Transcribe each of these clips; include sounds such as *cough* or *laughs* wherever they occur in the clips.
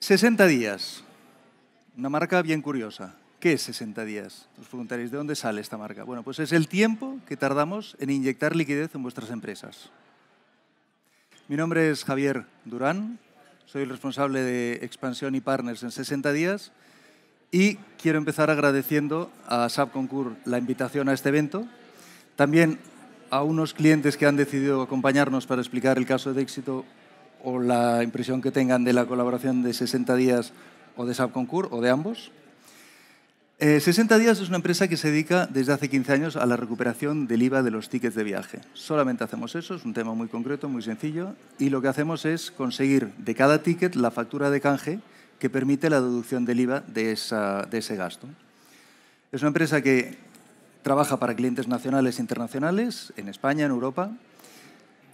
60 días. Una marca bien curiosa. ¿Qué es 60 días? Os preguntaréis, ¿de dónde sale esta marca? Bueno, pues es el tiempo que tardamos en inyectar liquidez en vuestras empresas. Mi nombre es Javier Durán, soy el responsable de expansión y partners en 60 días y quiero empezar agradeciendo a SAP Concur la invitación a este evento, también a unos clientes que han decidido acompañarnos para explicar el caso de éxito o la impresión que tengan de la colaboración de 60 días o de Subconcours o de ambos. 60 eh, días es una empresa que se dedica desde hace 15 años a la recuperación del IVA de los tickets de viaje. Solamente hacemos eso, es un tema muy concreto, muy sencillo, y lo que hacemos es conseguir de cada ticket la factura de canje que permite la deducción del IVA de ese gasto. Es una empresa que trabaja para clientes nacionales e internacionales, en España, en Europa,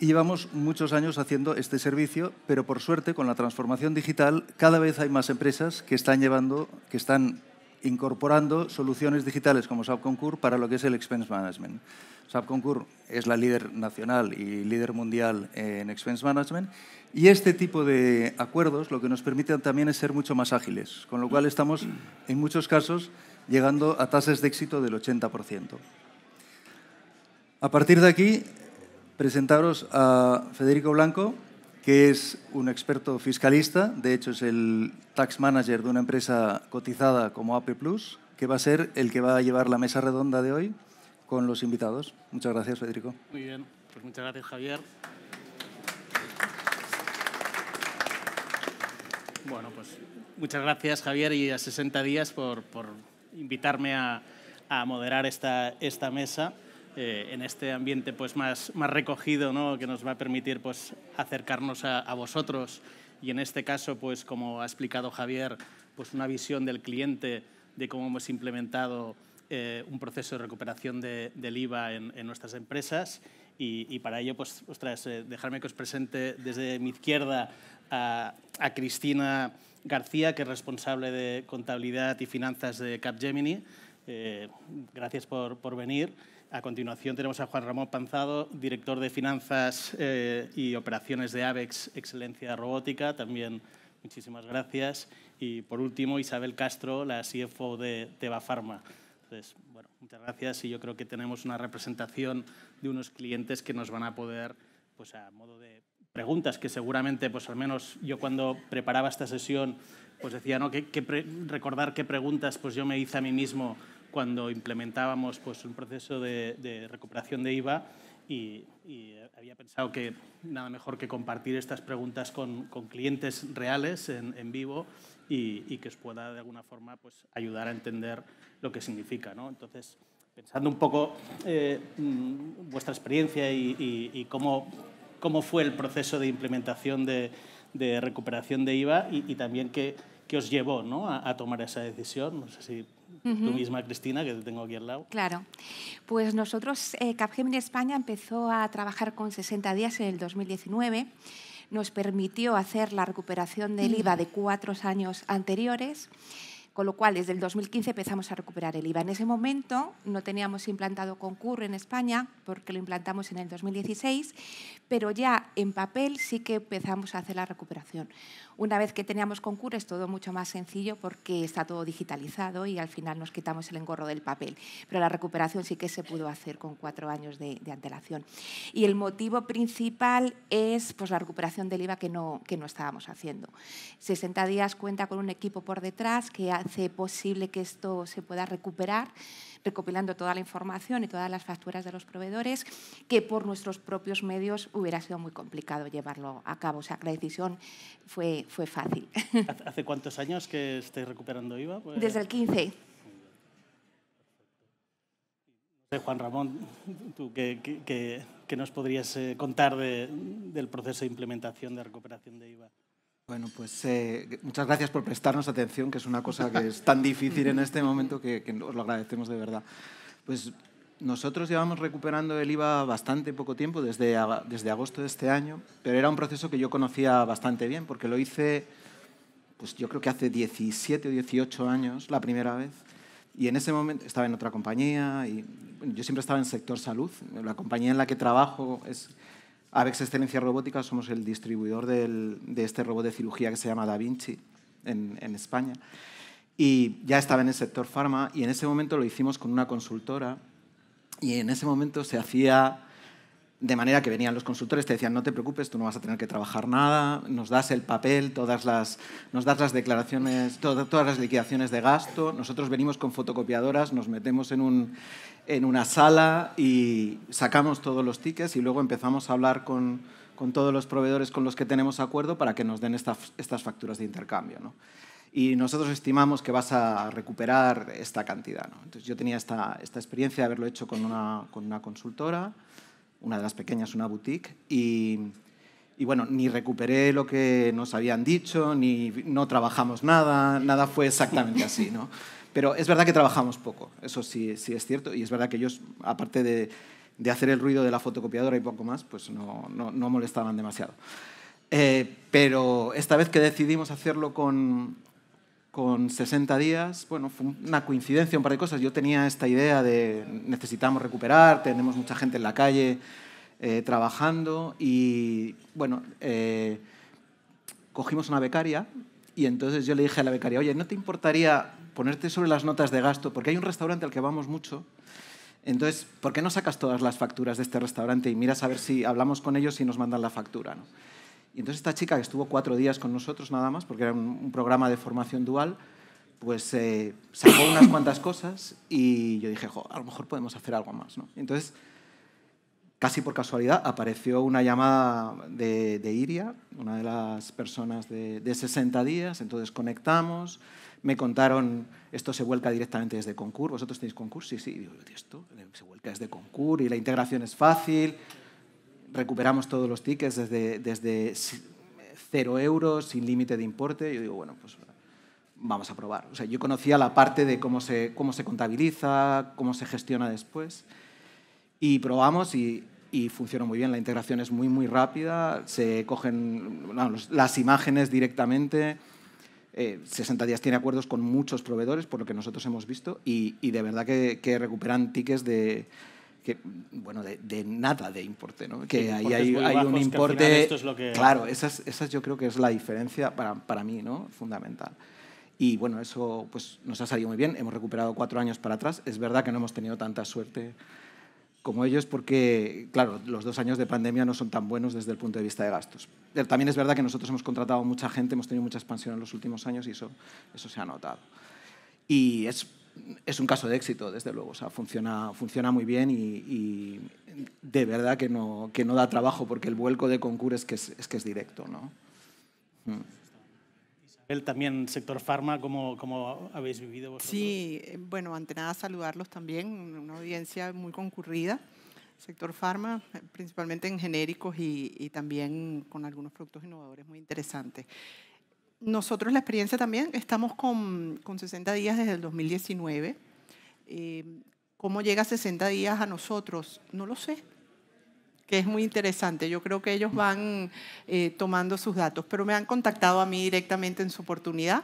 llevamos muchos años haciendo este servicio, pero por suerte con la transformación digital cada vez hay más empresas que están llevando, que están incorporando soluciones digitales como SAP Concur para lo que es el expense management. SAP Concur es la líder nacional y líder mundial en expense management y este tipo de acuerdos lo que nos permiten también es ser mucho más ágiles, con lo cual estamos en muchos casos llegando a tasas de éxito del 80%. A partir de aquí, presentaros a Federico Blanco, que es un experto fiscalista, de hecho es el tax manager de una empresa cotizada como AP Plus, que va a ser el que va a llevar la mesa redonda de hoy con los invitados. Muchas gracias, Federico. Muy bien, pues muchas gracias, Javier. Bueno, pues muchas gracias, Javier, y a 60 días por, invitarme a, moderar esta, esta mesa. Eh, en este ambiente pues, más, más recogido ¿no? que nos va a permitir pues, acercarnos a, a, vosotros y en este caso, pues, como ha explicado Javier, pues, una visión del cliente de cómo hemos implementado eh, un proceso de recuperación del IVA en, en nuestras empresas. Y, para ello, pues, eh, dejarme que os presente desde mi izquierda a, a, Cristina García, que es responsable de contabilidad y finanzas de Capgemini. gracias por, por venir. A continuación tenemos a Juan Ramón Panzado, director de Finanzas eh, y Operaciones de AVEX Excelencia Robótica. También muchísimas gracias. Y por último, Isabel Castro, la CFO de Teva Pharma. Entonces, bueno, muchas gracias y yo creo que tenemos una representación de unos clientes que nos van a poder, pues a modo de preguntas que seguramente, pues al menos yo cuando preparaba esta sesión, pues decía, ¿no? Que, recordar qué preguntas pues yo me hice a mí mismo cuando implementábamos pues, un proceso de, recuperación de IVA y, había pensado que nada mejor que compartir estas preguntas con, clientes reales en, vivo y, que os pueda de alguna forma pues, ayudar a entender lo que significa. ¿no? Entonces, pensando un poco eh, mm, vuestra experiencia y, cómo, cómo, fue el proceso de implementación de, recuperación de IVA y, también qué, qué, os llevó ¿no? a, a tomar esa decisión. No sé si tú misma, Cristina, que te tengo aquí al lado. Claro. Pues nosotros, eh, Capgemini España empezó a trabajar con 60 días en el 2019 nos permitió hacer la recuperación del mm. IVA de cuatro años anteriores, con lo cual desde el 2015 empezamos a recuperar el IVA. En ese momento no teníamos implantado Concur en España, porque lo implantamos en el 2016, pero ya en papel sí que empezamos a hacer la recuperación. Una vez que teníamos concurso es todo mucho más sencillo porque está todo digitalizado y al final nos quitamos el engorro del papel. Pero la recuperación sí que se pudo hacer con cuatro años de, antelación. Y el motivo principal es pues, la recuperación del IVA que no, que no estábamos haciendo. 60 días cuenta con un equipo por detrás que hace posible que esto se pueda recuperar recopilando toda la información y todas las facturas de los proveedores, que por nuestros propios medios hubiera sido muy complicado llevarlo a cabo. O sea, la decisión fue, fue fácil. *laughs* ¿Hace cuántos años que estáis recuperando IVA? Pues- Desde el 15. Juan Ramón, tú qué que, nos podrías eh, contar del proceso de implementación de recuperación de IVA. Bueno, pues eh, muchas gracias por prestarnos atención, que es una cosa que es tan difícil en este momento que, que os lo agradecemos de verdad. Pues nosotros llevamos recuperando el IVA bastante poco tiempo, desde, desde agosto de este año, pero era un proceso que yo conocía bastante bien, porque lo hice, pues yo creo que hace 17 o 18 años, la primera vez, y en ese momento estaba en otra compañía, y yo siempre estaba en el sector salud, la compañía en la que trabajo es AVEX Excelencia Robótica somos el distribuidor de este robot de cirugía que se llama Da Vinci en, en España. Y ya estaba en el sector farma y en ese momento lo hicimos con una consultora y en ese momento se hacía de manera que venían los consultores, te decían, no te preocupes, tú no vas a tener que trabajar nada, nos das el papel, todas las, nos das las declaraciones, todas las liquidaciones de gasto, nosotros venimos con fotocopiadoras, nos metemos en, una sala y sacamos todos los tickets y luego empezamos a hablar con, todos los proveedores con los que tenemos acuerdo para que nos den estas facturas de intercambio. Y nosotros estimamos que vas a recuperar esta cantidad. Entonces yo tenía esta, experiencia de haberlo hecho con una, con una consultora una de las pequeñas, una boutique, y, bueno, ni recuperé lo que nos habían dicho, ni no trabajamos nada, nada fue exactamente *laughs* así, ¿no? Pero es verdad que trabajamos poco, eso sí, sí es cierto, y es verdad que ellos, aparte de, de hacer el ruido de la fotocopiadora y poco más, pues no, no, no molestaban demasiado. Eh, pero esta vez que decidimos hacerlo con, con 60 días, bueno, fue una coincidencia, un par de cosas. Yo tenía esta idea de necesitamos recuperar, tenemos mucha gente en la calle eh, trabajando y, bueno, eh, cogimos una becaria y entonces yo le dije a la becaria, oye, ¿no te importaría ponerte sobre las notas de gasto? Porque hay un restaurante al que vamos mucho. Entonces, ¿por qué no sacas todas las facturas de este restaurante y miras a ver si hablamos con ellos y nos mandan la factura? ¿no? Y entonces esta chica que estuvo cuatro días con nosotros nada más, porque era un, programa de formación dual, pues eh, sacó unas cuantas cosas y yo dije, jo, a lo mejor podemos hacer algo más. ¿no? Entonces, casi por casualidad, apareció una llamada de, Iria, una de las personas de, 60 días, entonces conectamos, me contaron, esto se vuelca directamente desde Concur, ¿vosotros tenéis Concur? Sí, sí, y digo, esto se vuelca desde Concur y la integración es fácil recuperamos todos los tickets desde, desde cero euros, sin límite de importe. Yo digo, bueno, pues vamos a probar. O sea, yo conocía la parte de cómo se, cómo se contabiliza, cómo se gestiona después. Y probamos y, y funcionó muy bien. La integración es muy, muy rápida. Se cogen las imágenes directamente. 60 eh, días tiene acuerdos con muchos proveedores, por lo que nosotros hemos visto, y, y de verdad que, que recuperan tickets de, que, bueno, de, nada de importe, ¿no? Que ahí hay, un importe... Claro, esa es, yo creo que es la diferencia para, para, mí, ¿no? Fundamental. Y bueno, eso pues, nos ha salido muy bien, hemos recuperado cuatro años para atrás, es verdad que no hemos tenido tanta suerte como ellos porque, claro, los dos años de pandemia no son tan buenos desde el punto de vista de gastos. También es verdad que nosotros hemos contratado mucha gente, hemos tenido mucha expansión en los últimos años y eso, eso se ha notado. Y es es un caso de éxito, desde luego. O sea, funciona, funciona muy bien y, de verdad que no, que no da trabajo porque el vuelco de Concur es que es, que es directo. ¿no? Mm. Isabel, también sector farma, ¿cómo, habéis vivido vosotros? Sí, eh, bueno, ante nada saludarlos también, una audiencia muy concurrida. Sector farma, eh, principalmente en genéricos y, y también con algunos productos innovadores muy interesantes nosotros la experiencia también, estamos con, 60 días desde el 2019. Eh, ¿Cómo llega 60 días a nosotros? No lo sé, que es muy interesante. Yo creo que ellos van eh, tomando sus datos, pero me han contactado a mí directamente en su oportunidad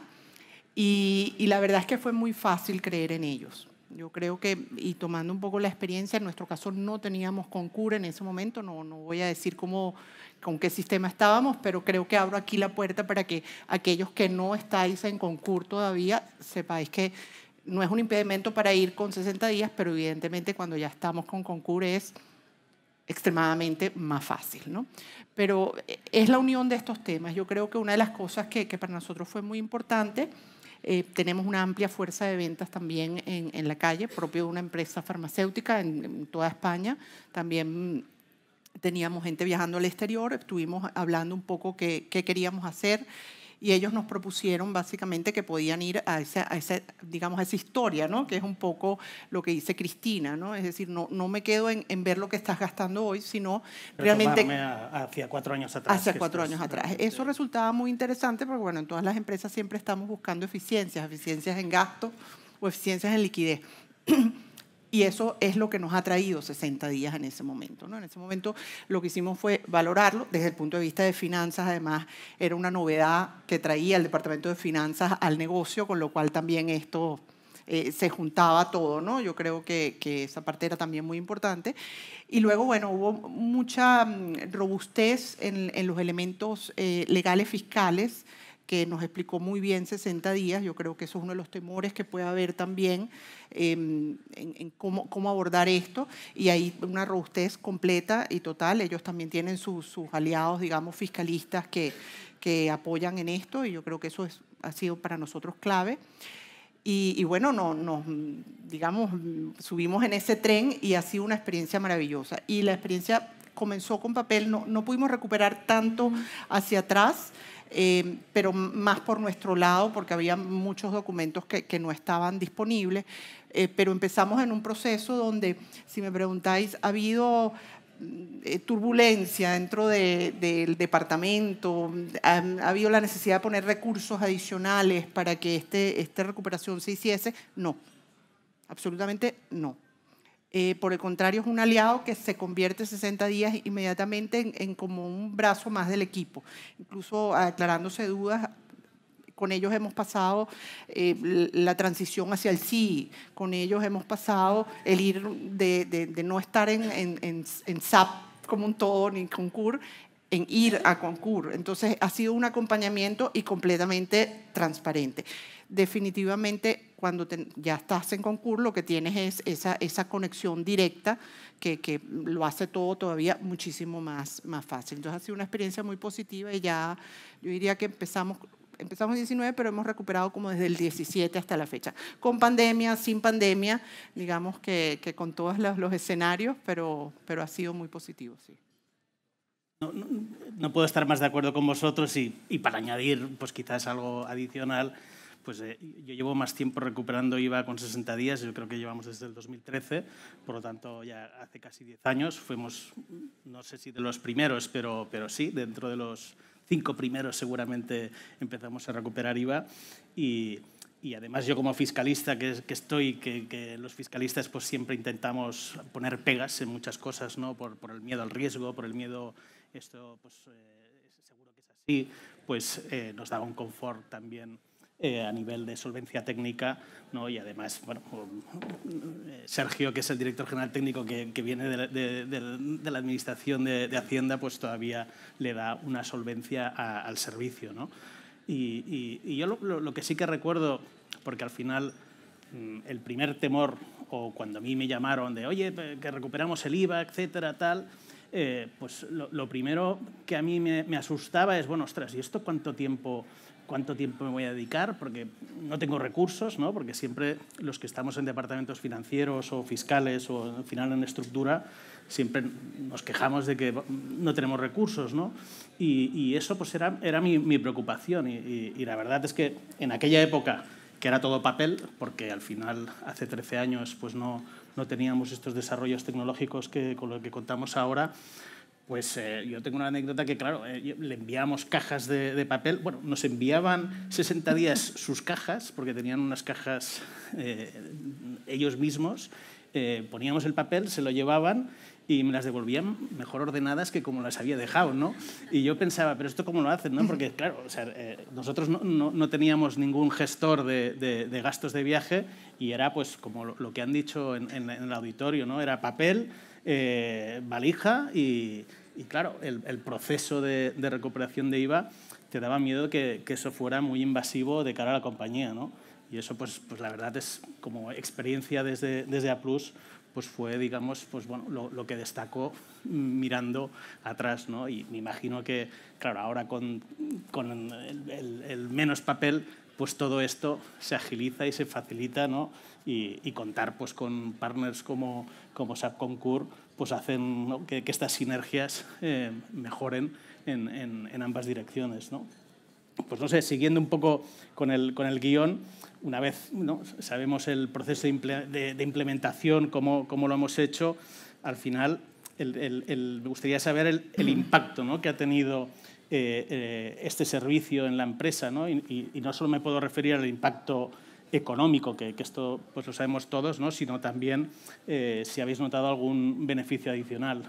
y la verdad es que fue muy fácil creer en ellos. Yo creo que, y tomando un poco la experiencia, en nuestro caso no teníamos Concur en ese momento, no, no voy a decir cómo, con qué sistema estábamos, pero creo que abro aquí la puerta para que aquellos que no estáis en concur todavía sepáis que no es un impedimento para ir con 60 días, pero evidentemente cuando ya estamos con concur es extremadamente más fácil, ¿no? Pero eh, es la unión de estos temas. Yo creo que una de las cosas que para nosotros fue muy importante eh, tenemos una amplia fuerza de ventas también en, la calle, propio de una empresa farmacéutica en, toda España. También teníamos gente viajando al exterior, estuvimos hablando un poco qué queríamos hacer y ellos nos propusieron básicamente que podían ir a esa, digamos, esa historia, ¿no? que es un poco lo que dice Cristina, ¿no? es decir, no, no me quedo en, ver lo que estás gastando hoy, sino realmente... hacia cuatro años atrás. Hacia cuatro años atrás. Eso resultaba muy interesante porque bueno, en todas las empresas siempre estamos buscando eficiencias, eficiencias en gasto o eficiencias en liquidez. *clears throat* Y eso es lo que nos ha traído 60 días en ese momento. ¿no? En ese momento lo que hicimos fue valorarlo desde el punto de vista de finanzas. Además, era una novedad que traía el Departamento de Finanzas al negocio, con lo cual también esto eh, se juntaba todo. ¿no? Yo creo que, esa parte era también muy importante. Y luego, bueno, hubo mucha mm, robustez en, los elementos eh, legales fiscales que nos explicó muy bien 60 días. Yo creo que eso es uno de los temores que puede haber también em, en, cómo, cómo, abordar esto. Y hay una robustez completa y total. Ellos también tienen sus, sus aliados, digamos, fiscalistas que, que apoyan en esto y yo creo que eso ha sido para nosotros clave. Y, y, bueno, no, nos, digamos, subimos en ese tren y ha sido una experiencia maravillosa. Y la experiencia comenzó con papel, no, no pudimos recuperar tanto hacia atrás, eh, pero más por nuestro lado, porque había muchos documentos que, no estaban disponibles. Eh, pero empezamos en un proceso donde, si me preguntáis, ha habido mm, eh, turbulencia dentro del departamento, ha, habido la necesidad de poner recursos adicionales para que este, esta recuperación se hiciese, no, absolutamente no. Eh, por el contrario, es un aliado que se convierte 60 días inmediatamente en, como un brazo más del equipo. Incluso aclarándose dudas, con ellos hemos pasado eh, la transición hacia el sí, con ellos hemos pasado el ir de, no estar en, en SAP como un todo, ni con CUR, en ir a Concur. Entonces ha sido un acompañamiento y completamente transparente. Definitivamente, cuando ya estás en Concur, lo que tienes es esa, conexión directa que, lo hace todo todavía muchísimo más, más fácil. Entonces ha sido una experiencia muy positiva y ya yo diría que empezamos empezamos 19, pero hemos recuperado como desde el 17 hasta la fecha. Con pandemia, sin pandemia, digamos que, con todos los, los, escenarios, pero, pero ha sido muy positivo, sí no, puedo estar más de acuerdo con vosotros y, para añadir pues quizás algo adicional, pues eh, yo llevo más tiempo recuperando IVA con 60 días, yo creo que llevamos desde el 2013, por lo tanto ya hace casi 10 años fuimos, no sé si de los primeros, pero, pero sí, dentro de los cinco primeros seguramente empezamos a recuperar IVA y, además yo como fiscalista que, estoy, que, los fiscalistas pues siempre intentamos poner pegas en muchas cosas, ¿no? por, por el miedo al riesgo, por el miedo esto pues, eh, seguro que es así, pues eh, nos daba un confort también eh, a nivel de solvencia técnica, ¿no? y además, bueno, Sergio, que es el director general técnico que, que viene de la, de, la Administración de, Hacienda, pues todavía le da una solvencia al servicio. ¿no? Y, y, yo lo, que sí que recuerdo, porque al final mm, el primer temor, o cuando a mí me llamaron de, oye, que recuperamos el IVA, etcétera, tal, eh, pues lo, primero que a mí me, asustaba es, bueno, ostras, ¿y esto cuánto tiempo, cuánto tiempo me voy a dedicar? Porque no tengo recursos, ¿no? Porque siempre los que estamos en departamentos financieros o fiscales o al final en estructura, siempre nos quejamos de que no tenemos recursos, ¿no? Y, eso pues era, era mi, preocupación y, y la verdad es que en aquella época que era todo papel, porque al final hace 13 años pues no, no teníamos estos desarrollos tecnológicos que, con los que contamos ahora, pues eh, yo tengo una anécdota que, claro, eh, le enviamos cajas de, papel. Bueno, nos enviaban 60 días sus cajas, porque tenían unas cajas eh, ellos mismos. poníamos el papel, se lo llevaban y me las devolvían mejor ordenadas que como las había dejado, ¿no? Y yo pensaba, pero esto cómo lo hacen, ¿no? Porque, claro, nosotros no, teníamos ningún gestor de, gastos de viaje y era pues como lo, que han dicho en, el auditorio, ¿no? Era papel, eh, valija y, claro, el, proceso de, recuperación de IVA te daba miedo que, eso fuera muy invasivo de cara a la compañía, ¿no? Y eso, pues, pues la verdad es como experiencia desde, desde A+, pues fue, digamos, pues bueno, lo, que destacó mirando atrás, ¿no? Y me imagino que, claro, ahora con, con el, menos papel pues todo esto se agiliza y se facilita, Y, contar pues, con partners como, como SAP Concur, pues hacen que, estas sinergias eh, mejoren en, ambas direcciones, Pues no sé, siguiendo un poco con el, guión, una vez sabemos el proceso de, implementación, cómo, lo hemos hecho, al final me gustaría saber el, impacto ¿no? que ha tenido eh, eh, este servicio en la empresa. ¿no? Y, no solo me puedo referir al impacto económico, que, esto pues lo sabemos todos, ¿no? sino también eh, si habéis notado algún beneficio adicional.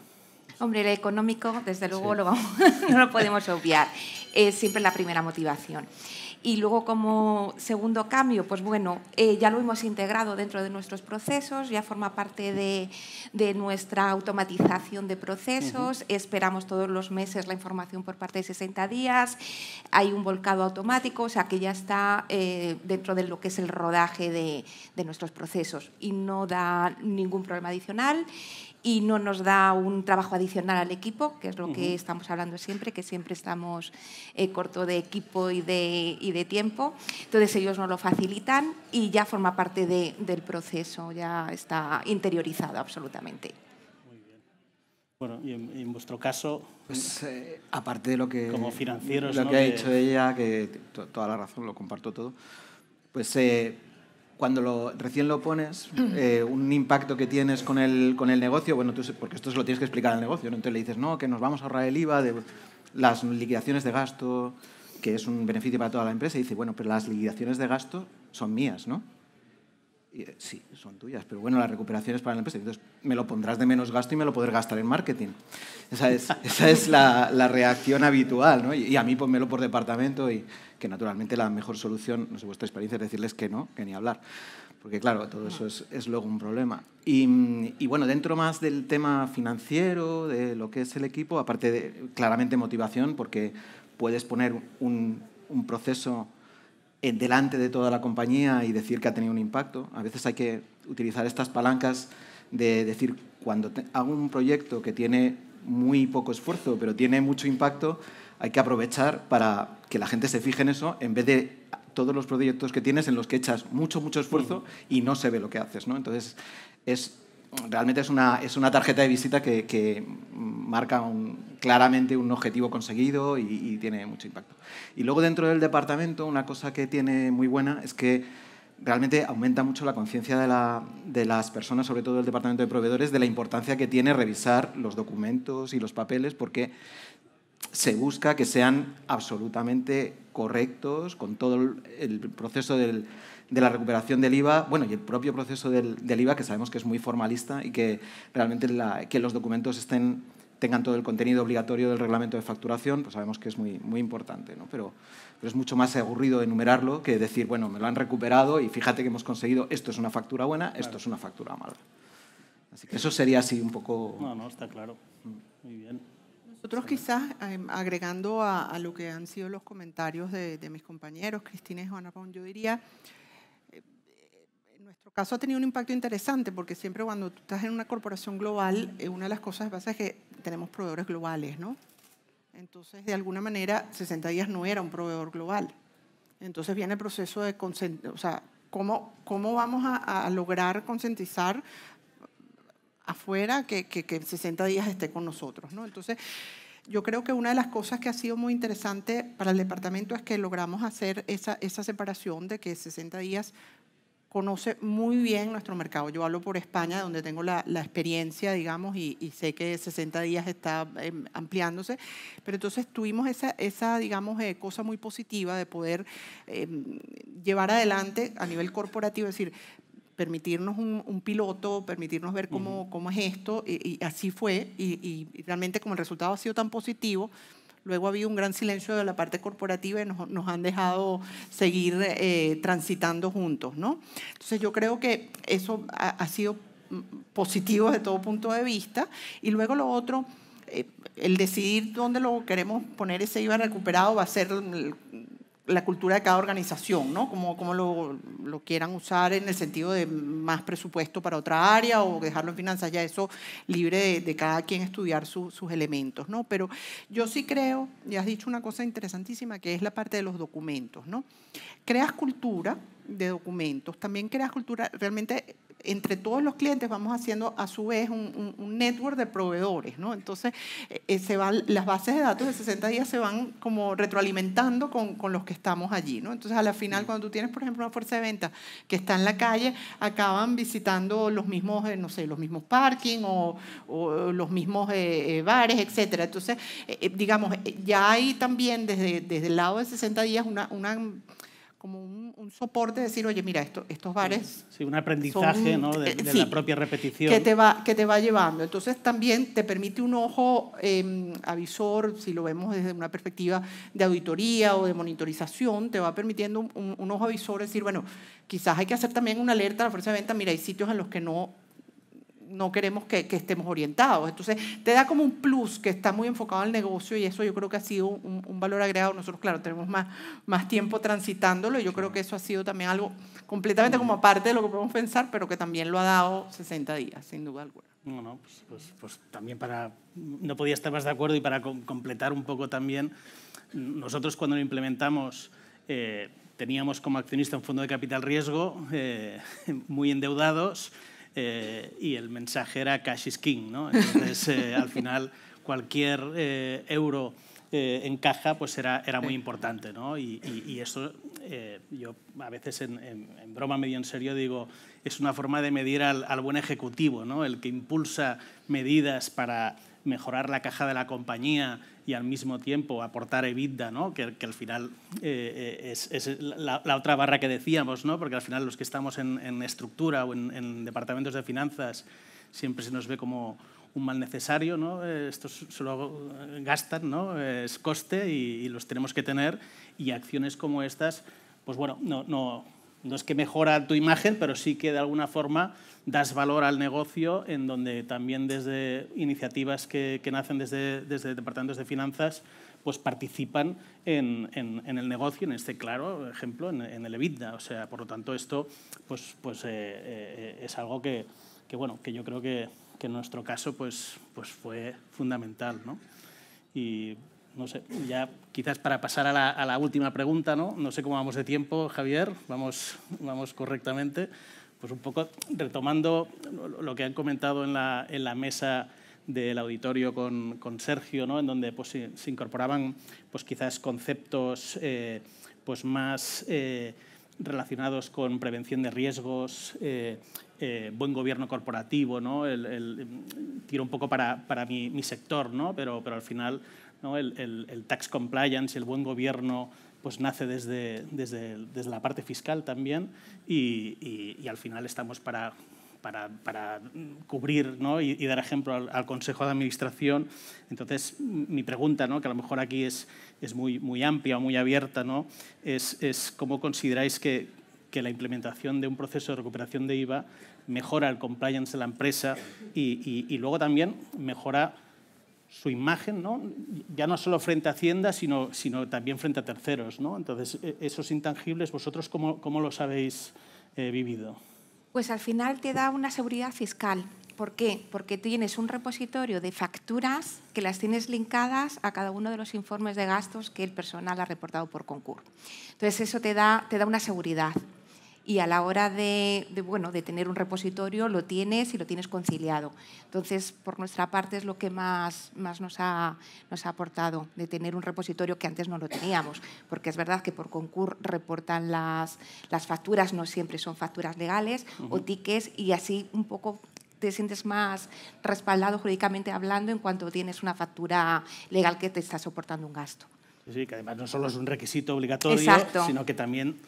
Hombre, el económico, desde luego, lo *laughs* no lo podemos obviar. Es siempre la primera motivación. Y luego como segundo cambio, pues bueno, eh, ya lo hemos integrado dentro de nuestros procesos, ya forma parte de, nuestra automatización de procesos, esperamos todos los meses la información por parte de 60 días, hay un volcado automático, o sea que ya está eh, dentro de lo que es el rodaje de nuestros procesos y no da ningún problema adicional y no nos da un trabajo adicional al equipo, que es lo que estamos hablando siempre, que siempre estamos eh, corto de equipo y de, de, tiempo. Entonces ellos nos lo facilitan y ya forma parte de, del proceso, ya está interiorizado absolutamente. Bueno, y en, vuestro caso... Pues eh, aparte de lo que, como financieros, lo que ha dicho ella, que toda la razón, lo comparto todo, pues eh, cuando recién lo pones, *clears throat* eh, un impacto que tienes con el, negocio, bueno, porque esto se lo tienes que explicar al negocio, ¿no? entonces le dices, no, que nos vamos a ahorrar el IVA de las liquidaciones de gasto, que es un beneficio para toda la empresa, y dice, bueno, pero las liquidaciones de gasto son mías, ¿no? Eh, sí, son tuyas, pero bueno, la recuperación es para la empresa. Entonces, me lo pondrás de menos gasto y me lo podré gastar en marketing. Esa es, *laughs* la, reacción habitual, ¿no? Y, a mí ponmelo pues, por departamento y que naturalmente la mejor solución, no sé vuestra experiencia, es decirles que no, que ni hablar. Porque claro, todo eso es, luego un problema. Y, bueno, dentro más del tema financiero, de lo que es el equipo, aparte de claramente motivación, porque puedes poner un proceso delante de toda la compañía y decir que ha tenido un impacto. A veces hay que utilizar estas palancas de decir, cuando hago un proyecto que tiene muy poco esfuerzo, pero tiene mucho impacto, hay que aprovechar para que la gente se fije en eso, en vez de todos los proyectos que tienes en los que echas mucho, mucho esfuerzo y no se ve lo que haces. ¿no? Entonces, es realmente es una, es una tarjeta de visita que, marca claramente un objetivo conseguido y, tiene mucho impacto. Y luego dentro del departamento, una cosa que tiene muy buena es que realmente aumenta mucho la conciencia de, de las personas, sobre todo del departamento de proveedores, de la importancia que tiene revisar los documentos y los papeles, porque se busca que sean absolutamente correctos con todo el proceso del de la recuperación del IVA, bueno, y el propio proceso del, IVA, que sabemos que es muy formalista y que realmente que los documentos tengan todo el contenido obligatorio del reglamento de facturación, pues sabemos que es muy, muy importante, ¿no? Pero, es mucho más aburrido enumerarlo que decir, bueno, me lo han recuperado y fíjate que hemos conseguido, esto es una factura buena, esto es una factura mala. Así que eso sería así un poco... No, no, está claro. Mm. Muy bien. Nosotros quizás, em, agregando a, lo que han sido los comentarios de, mis compañeros, Cristina y Juana yo diría nuestro caso ha tenido un impacto interesante porque siempre cuando tú estás en una corporación global, eh, una de las cosas que pasa es que tenemos proveedores globales, ¿no? Entonces, de alguna manera, 60 días no era un proveedor global. Entonces viene el proceso de, o sea, ¿cómo, cómo vamos a, lograr concientizar afuera que, que, 60 días esté con nosotros, ¿no? Entonces, yo creo que una de las cosas que ha sido muy interesante para el departamento es que logramos hacer esa, esa separación de que 60 días conoce muy bien nuestro mercado. Yo hablo por España, donde tengo la, experiencia, digamos, y, sé que 60 días está em, ampliándose, pero entonces tuvimos esa, esa digamos, eh, cosa muy positiva de poder em, llevar adelante a nivel corporativo, es decir, permitirnos un, piloto, permitirnos ver cómo, cómo es esto, y, así fue, y, y, realmente como el resultado ha sido tan positivo, Luego ha habido un gran silencio de la parte corporativa y nos, han dejado seguir eh, transitando juntos, ¿no? Entonces yo creo que eso ha, sido mm, positivo de todo punto de vista. Y luego lo otro, eh, el decidir dónde lo queremos poner ese IVA recuperado va a ser la cultura de cada organización, ¿no? Como, como lo, quieran usar en el sentido de más presupuesto para otra área o dejarlo en finanzas, ya eso libre de, cada quien estudiar sus elementos, ¿no? Pero yo sí creo, y has dicho una cosa interesantísima, que es la parte de los documentos, ¿no? Creas cultura de documentos, también creas cultura, realmente entre todos los clientes vamos haciendo a su vez un, network de proveedores, ¿no? Entonces, eh, eh, se van, las bases de datos de 60 días se van como retroalimentando con, los que estamos allí, ¿no? Entonces, a la final, cuando tú tienes, por ejemplo, una fuerza de venta que está en la calle, acaban visitando los mismos, eh, no sé, los mismos parking o, los mismos bares, etcétera. Entonces, digamos, ya hay también desde, desde el lado de 60 días una como un, soporte de decir, oye, mira, esto, estos bares... Sí, un aprendizaje de, eh, la propia repetición. Que te, va, que te va llevando. Entonces también te permite un ojo em, avisor, si lo vemos desde una perspectiva de auditoría o de monitorización, te va permitiendo un, un ojo avisor decir, bueno, quizás hay que hacer también una alerta a la fuerza de venta, mira, hay sitios en los que no no queremos que, estemos orientados. Entonces, te da como un plus que está muy enfocado al negocio y eso yo creo que ha sido un, valor agregado. Nosotros, claro, tenemos más, tiempo transitándolo y yo creo que eso ha sido también algo completamente como aparte de lo que podemos pensar, pero que también lo ha dado 60 días, sin duda alguna. No, no, pues, pues, pues, también para, no podía estar más de acuerdo y para completar un poco también, nosotros cuando lo implementamos... Eh, teníamos como accionista un fondo de capital riesgo eh, *laughs* muy endeudados eh, y el mensaje era cash is king, ¿no? Entonces, eh, *laughs* al final, cualquier eh, euro en caja pues era, era muy importante, ¿no? Y, eso yo a veces en, broma, medio en serio, digo, es una forma de medir al, buen ejecutivo, ¿no? El que impulsa medidas para mejorar la caja de la compañía y al mismo tiempo aportar EBITDA, ¿no? que, al final eh, eh, es, la, otra barra que decíamos, ¿no? porque al final los que estamos en, estructura o en, departamentos de finanzas siempre se nos ve como un mal necesario, ¿no? Eh, estos solo gastan, ¿no? es coste y, los tenemos que tener y acciones como estas, pues bueno, no, no, no es que mejora tu imagen, pero sí que de alguna forma das valor al negocio, en donde también desde iniciativas que, que nacen desde, desde departamentos de finanzas, pues participan en, en, el negocio, en este claro ejemplo, en, el EBITDA. O sea, por lo tanto, esto pues, pues, eh, eh, es algo que, que, bueno, que yo creo que, que, en nuestro caso pues, pues fue fundamental. ¿no? Y no sé, ya quizás para pasar a la, a la última pregunta, ¿no? no sé cómo vamos de tiempo, Javier, vamos, vamos correctamente pues un poco retomando lo que han comentado en la, en la mesa del auditorio con, con Sergio, ¿no? en donde pues, se, incorporaban pues, quizás conceptos eh, pues, más eh, relacionados con prevención de riesgos, eh, buen gobierno corporativo, ¿no? El, tiro un poco para, para mi, mi, sector, ¿no? pero, pero al final ¿no? el, el, tax compliance, el buen gobierno pues nace desde, desde, la parte fiscal también y, al final estamos para, para, cubrir y, dar ejemplo al, Consejo de Administración. Entonces, mi pregunta, ¿no? que a lo mejor aquí es, es muy, muy amplia, muy abierta, ¿no? es, es cómo consideráis que, la implementación de un proceso de recuperación de IVA mejora el compliance de la empresa y luego también mejora su imagen, ¿no? ya no solo frente a Hacienda, sino, también frente a terceros. ¿no? Entonces, e, esos intangibles, ¿vosotros cómo, cómo los habéis eh, vivido? Pues al final te da una seguridad fiscal. ¿Por qué? Porque tienes un repositorio de facturas que las tienes linkadas a cada uno de los informes de gastos que el personal ha reportado por concurso. Entonces, eso te da una seguridad y a la hora de, bueno, de tener un repositorio lo tienes y lo tienes conciliado. Entonces, por nuestra parte es lo que más, más nos, ha, nos ha aportado, de tener un repositorio que antes no lo teníamos, porque es verdad que por concur reportan las, las facturas, no siempre son facturas legales o tickets y así un poco te sientes más respaldado jurídicamente hablando en cuanto tienes una factura legal que te está soportando un gasto. Sí, que además no solo es un requisito obligatorio, sino que también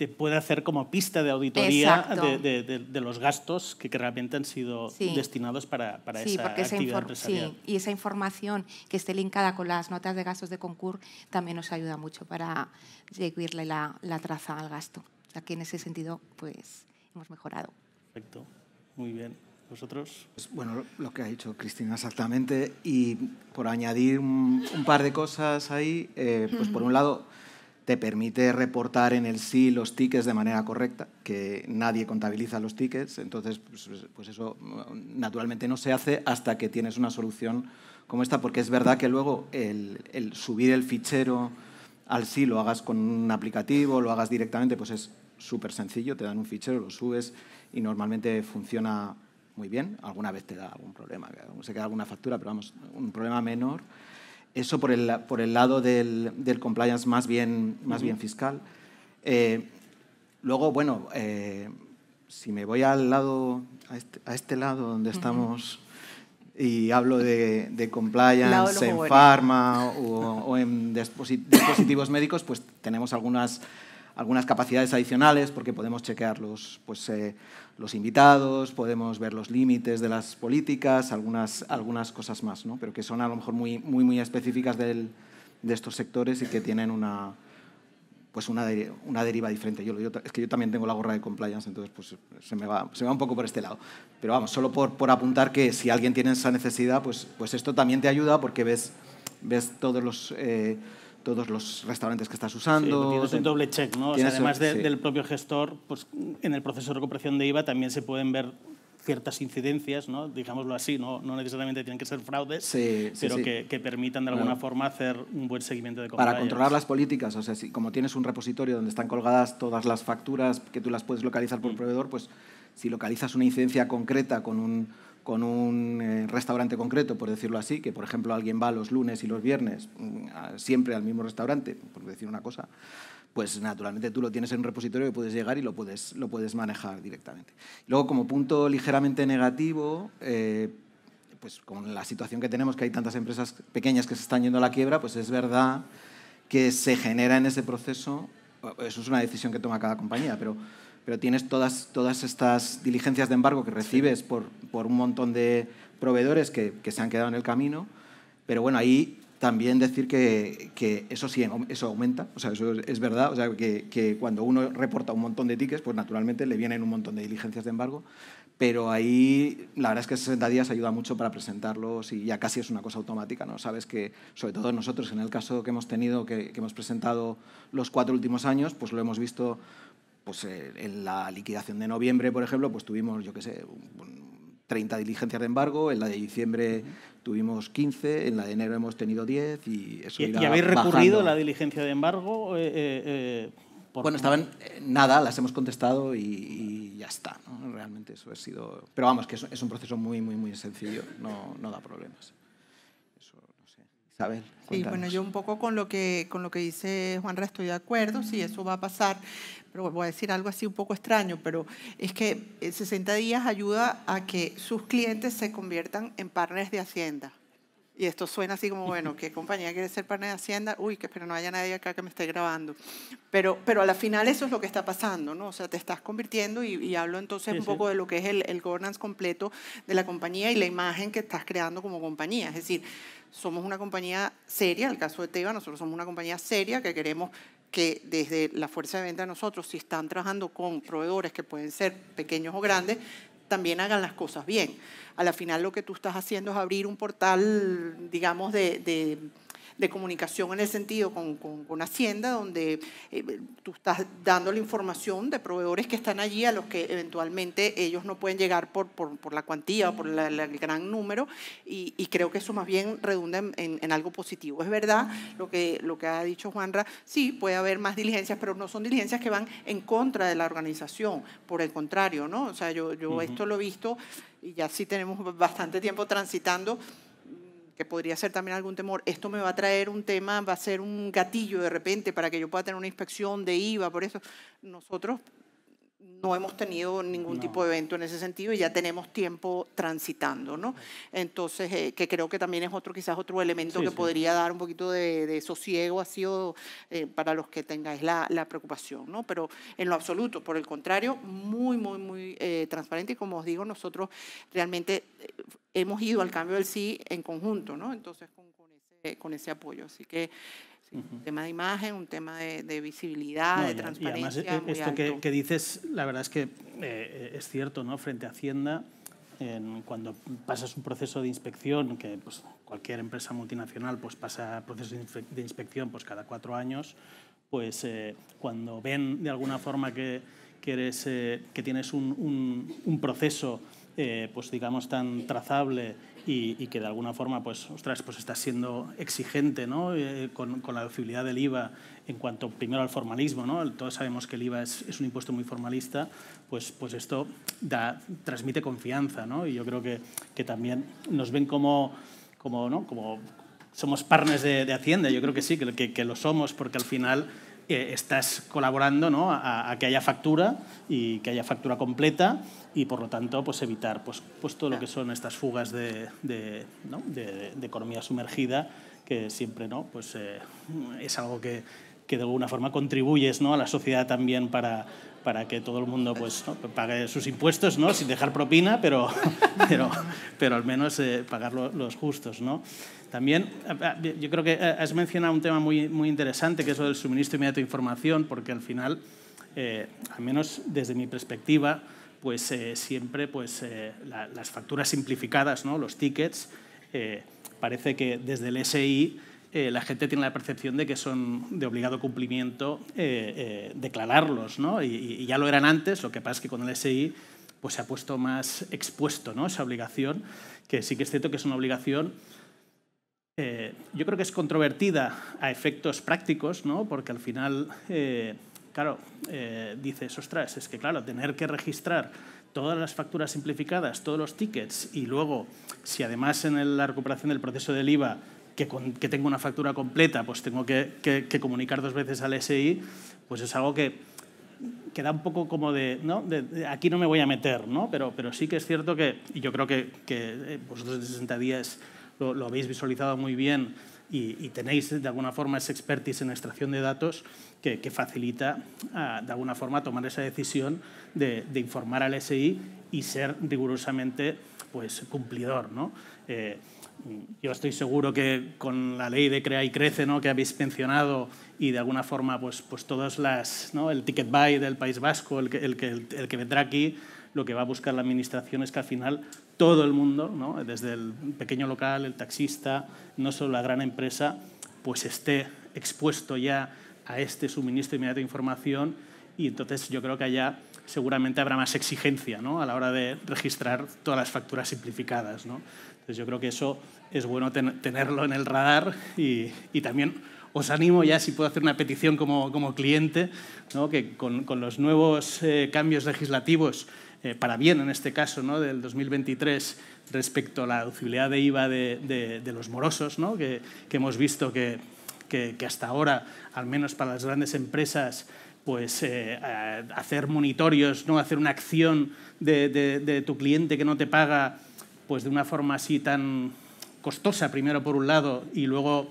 te puede hacer como pista de auditoría de, los gastos que, realmente han sido destinados para, para esa actividad Sí, y esa información que esté linkada con las notas de gastos de concurso también nos ayuda mucho para seguirle la, traza al gasto. Aquí en ese sentido pues hemos mejorado. Perfecto, muy bien. ¿Vosotros? Pues, bueno, lo que ha dicho Cristina exactamente y por añadir un, par de cosas ahí, eh, pues por un lado te permite reportar en el sí los tickets de manera correcta, que nadie contabiliza los tickets, entonces pues, pues, eso naturalmente no se hace hasta que tienes una solución como esta, porque es verdad que luego el, el subir el fichero al sí lo hagas con un aplicativo, lo hagas directamente, pues es súper sencillo, te dan un fichero, lo subes y normalmente funciona muy bien. Alguna vez te da algún problema, se queda alguna factura, pero vamos, un problema menor. Eso por el, por el lado del, compliance más bien, más bien fiscal. Eh, luego, bueno, eh, si me voy al lado, a este, este lado donde estamos y hablo de, compliance en o, en dispositivos médicos, pues tenemos algunas algunas capacidades adicionales porque podemos chequear los, pues, eh, los invitados, podemos ver los límites de las políticas, algunas, algunas cosas más, ¿no? pero que son a lo mejor muy, muy, muy específicas del, de estos sectores y que tienen una, pues una, una deriva diferente. Yo, yo, es que yo también tengo la gorra de compliance, entonces pues se me va, se va un poco por este lado. Pero vamos, solo por, por apuntar que si alguien tiene esa necesidad, pues, pues esto también te ayuda porque ves, ves todos los... Eh, todos los restaurantes que estás usando. tienes un doble check, ¿no? además del propio gestor, pues en el proceso de recuperación de IVA también se pueden ver ciertas incidencias, ¿no? digámoslo así, no, necesariamente tienen que ser fraudes, pero Que, permitan de alguna forma hacer un buen seguimiento de compra Para controlar las políticas, o sea, como tienes un repositorio donde están colgadas todas las facturas que tú las puedes localizar por mm. proveedor, pues si localizas una incidencia concreta con un con un eh, restaurante concreto, por decirlo así, que por ejemplo alguien va los lunes y los viernes mm, siempre al mismo restaurante, por decir una cosa, pues naturalmente tú lo tienes en un repositorio y puedes llegar y lo puedes, lo puedes manejar directamente. Luego, como punto ligeramente negativo, eh, pues con la situación que tenemos, que hay tantas empresas pequeñas que se están yendo a la quiebra, pues es verdad que se genera en ese proceso, eso es una decisión que toma cada compañía, pero pero tienes todas, todas estas diligencias de embargo que recibes por, por, un montón de proveedores que, que, se han quedado en el camino. Pero bueno, ahí también decir que, que eso sí, eso aumenta, o sea, eso es verdad, o sea, que, que, cuando uno reporta un montón de tickets, pues naturalmente le vienen un montón de diligencias de embargo, pero ahí la verdad es que 60 días ayuda mucho para presentarlos y ya casi es una cosa automática, ¿no? Sabes que, sobre todo nosotros, en el caso que hemos tenido, que, que hemos presentado los cuatro últimos años, pues lo hemos visto pues eh, en la liquidación de noviembre, por ejemplo, pues tuvimos, yo qué sé, 30 diligencias de embargo, en la de diciembre tuvimos 15, en la de enero hemos tenido 10 y eso ¿Y, ¿y habéis recurrido la diligencia de embargo? Eh, eh, eh Bueno, estaban nada, las hemos contestado y, ya está. Realmente eso ha sido... Pero vamos, que es, es, un proceso muy, muy, muy sencillo, no da problemas. Sí, bueno, yo un poco con lo que con lo que dice Juanra estoy de acuerdo, sí, eso va a pasar, pero voy a decir algo así un poco extraño, pero es que 60 eh, días ayuda a que sus clientes se conviertan en partners de Hacienda. Y esto suena así como, bueno, ¿qué compañía quiere ser partner de Hacienda? Uy, que espero no haya nadie acá que me esté grabando. Pero, pero a la final eso es lo que está pasando, ¿no? O sea, te estás convirtiendo y, hablo entonces un poco de lo que es el, el governance completo de la compañía y la imagen que estás creando como compañía. Es decir, somos una compañía seria, en el caso de Teva, nosotros somos una compañía seria que queremos que desde la fuerza de venta de nosotros, si están trabajando con proveedores que pueden ser pequeños o grandes, también hagan las cosas bien. A la final lo que tú estás haciendo es abrir un portal, digamos, de de comunicación en el sentido con, con, Hacienda, donde eh, tú estás dando la información de proveedores que están allí a los que eventualmente ellos no pueden llegar por, por, por la cuantía o por el gran número y, y, creo que eso más bien redunda en, en, algo positivo. Es verdad lo que, lo que ha dicho Juanra, sí, puede haber más diligencias, pero no son diligencias que van en contra de la organización, por el contrario, ¿no? O sea, yo, yo esto lo he visto y ya sí tenemos bastante tiempo transitando que podría ser también algún temor, esto me va a traer un tema, va a ser un gatillo de repente para que yo pueda tener una inspección de IVA, por eso nosotros no hemos tenido ningún tipo de evento en ese sentido y ya tenemos tiempo transitando, ¿no? Entonces, eh, que creo que también es otro, quizás otro elemento que podría dar un poquito de, sosiego, ha sido eh, para los que tengáis la, preocupación, ¿no? Pero en lo absoluto, por el contrario, muy, muy, muy eh, transparente y como os digo, nosotros realmente hemos ido al cambio del sí en conjunto, ¿no? Entonces, con, ese, con ese apoyo. Así que un tema de imagen, un tema de, visibilidad, de transparencia. Y además, e, e, esto que, dices, la verdad es que eh, es cierto, ¿no? Frente a Hacienda, cuando pasas un proceso de inspección, que pues, cualquier empresa multinacional pues, pasa procesos de inspección pues, cada cuatro años, pues eh, cuando ven de alguna forma que, que eh, tienes un, un proceso eh, pues digamos, tan trazable y, que de alguna forma, pues, ostras, pues está siendo exigente ¿no? Eh, con, la deducibilidad del IVA en cuanto primero al formalismo, ¿no? todos sabemos que el IVA es, un impuesto muy formalista, pues, pues esto da, transmite confianza ¿no? y yo creo que, también nos ven como, como, ¿no? como somos partners de, Hacienda, yo creo que sí, que lo somos porque al final estás colaborando a, que haya factura y que haya factura completa y por lo tanto pues evitar pues, pues todo lo que son estas fugas de, ¿no? de, economía sumergida que siempre ¿no? pues, eh, es algo que, que de alguna forma contribuyes ¿no? a la sociedad también para, que todo el mundo pues, pague sus impuestos, ¿no? sin dejar propina, pero, *laughs* pero, pero al menos eh, pagar los justos. ¿no? También yo creo que eh, has mencionado un tema muy, muy interesante, que es lo del suministro inmediato de información, porque al final, eh, al menos desde mi perspectiva, pues siempre pues, las facturas simplificadas, ¿no? los tickets, parece que desde el SI eh, la gente tiene la percepción de que son de obligado cumplimiento eh, eh, declararlos, ¿no? Y, ya lo eran antes, lo que pasa es que con el SI pues, se ha puesto más expuesto ¿no? esa obligación, que sí que es cierto que es una obligación, yo creo que es controvertida a efectos prácticos, ¿no? porque al final, claro, dices, ostras, es que claro, tener que registrar todas las facturas simplificadas, todos los tickets, y luego, si además en la recuperación del proceso del IVA que, tengo una factura completa, pues tengo que, comunicar dos veces al SI, pues es algo que, queda da un poco como de, ¿no? aquí no me voy a meter, ¿no? Pero, pero sí que es cierto que, y yo creo que, eh, vosotros en 60 días lo, habéis visualizado muy bien y, tenéis de alguna forma ese expertise en extracción de datos que, facilita ah, de alguna forma tomar esa decisión de, informar al SI y ser rigurosamente pues, cumplidor, ¿no? Eh, yo estoy seguro que con la ley de Crea y Crece, ¿no? que habéis mencionado, y de alguna forma, pues, pues todas las, ¿no? el ticket buy del País Vasco, el que, el, que, el que vendrá aquí, lo que va a buscar la administración es que al final todo el mundo, ¿no? desde el pequeño local, el taxista, no solo la gran empresa, pues esté expuesto ya a este suministro inmediato de información y entonces yo creo que allá seguramente habrá más exigencia ¿no? a la hora de registrar todas las facturas simplificadas. ¿no? yo creo que eso es bueno tenerlo en el radar y, también os animo ya, si puedo hacer una petición como, cliente, que con, los nuevos eh, cambios legislativos, eh, para bien en este caso, del 2023, respecto a la deducibilidad de IVA de, los morosos, que, hemos visto que, hasta ahora, al menos para las grandes empresas, pues eh, hacer monitorios, ¿no? hacer una acción de, tu cliente que no te paga pues de una forma así tan costosa, primero por un lado, y luego,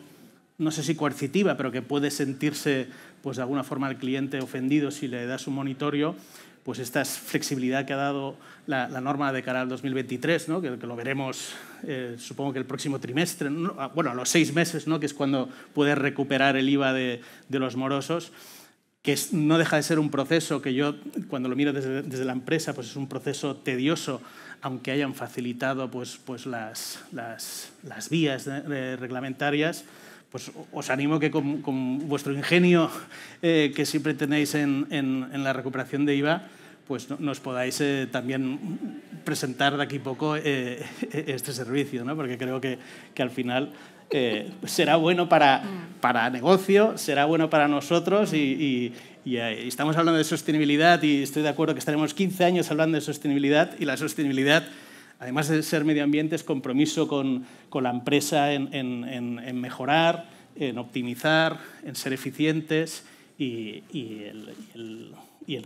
no sé si coercitiva, pero que puede sentirse pues de alguna forma el cliente ofendido si le das un monitorio, pues esta flexibilidad que ha dado la, norma de cara al 2023, ¿no? que, lo veremos eh, supongo que el próximo trimestre, ah, bueno, a los seis meses, ¿no? que es cuando puedes recuperar el IVA de, los morosos, que no deja de ser un proceso que yo, cuando lo miro desde, desde la empresa, pues es un proceso tedioso aunque hayan facilitado pues, pues las, las, las vías reglamentarias, pues os animo que con, vuestro ingenio eh, que siempre tenéis en, en, la recuperación de IVA, pues nos podáis eh, también presentar de aquí a poco eh, *laughs* este servicio, ¿no? porque creo que, que al final será bueno para, mm. para negocio, será bueno para nosotros eh, y, estamos hablando de sostenibilidad y estoy de acuerdo que estaremos 15 años hablando de sostenibilidad y la sostenibilidad, además de ser medio ambiente, es compromiso con, con la empresa en, en, en, mejorar, en optimizar, en ser eficientes y, y el,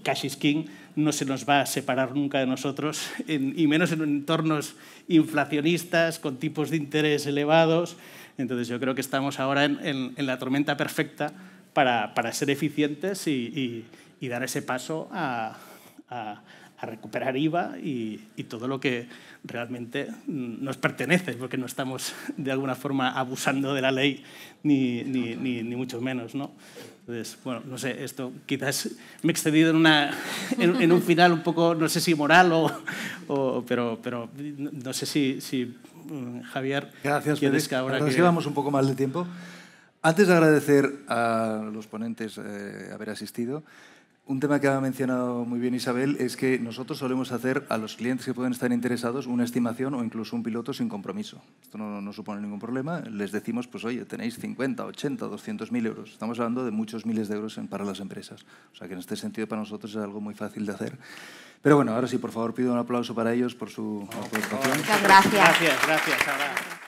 cash is king no se nos va a separar nunca de nosotros, y menos en entornos inflacionistas, con tipos de interés elevados, entonces yo creo que estamos ahora en, la tormenta perfecta para, ser eficientes y, dar ese paso a, recuperar IVA y, todo lo que realmente nos pertenece, porque no estamos de alguna forma abusando de la ley, ni, ni, ni, mucho menos. ¿no? Entonces, bueno, no sé, esto quizás me he excedido en, una, en, un final un poco, no sé si moral o, pero, pero no sé si, si Javier. Gracias, Que ahora Nos llevamos un poco más de tiempo. Antes de agradecer a los ponentes eh, haber asistido, un tema que ha mencionado muy bien Isabel es que nosotros solemos hacer a los clientes que pueden estar interesados una estimación o incluso un piloto sin compromiso. Esto no, supone ningún problema. Les decimos, pues oye, tenéis 50, 80, 200 mil euros. Estamos hablando de muchos miles de euros para las empresas. O sea que en este sentido para nosotros es algo muy fácil de hacer. Pero bueno, ahora sí, por favor, pido un aplauso para ellos por su aportación. Muchas gracias. Gracias, gracias. Ahora.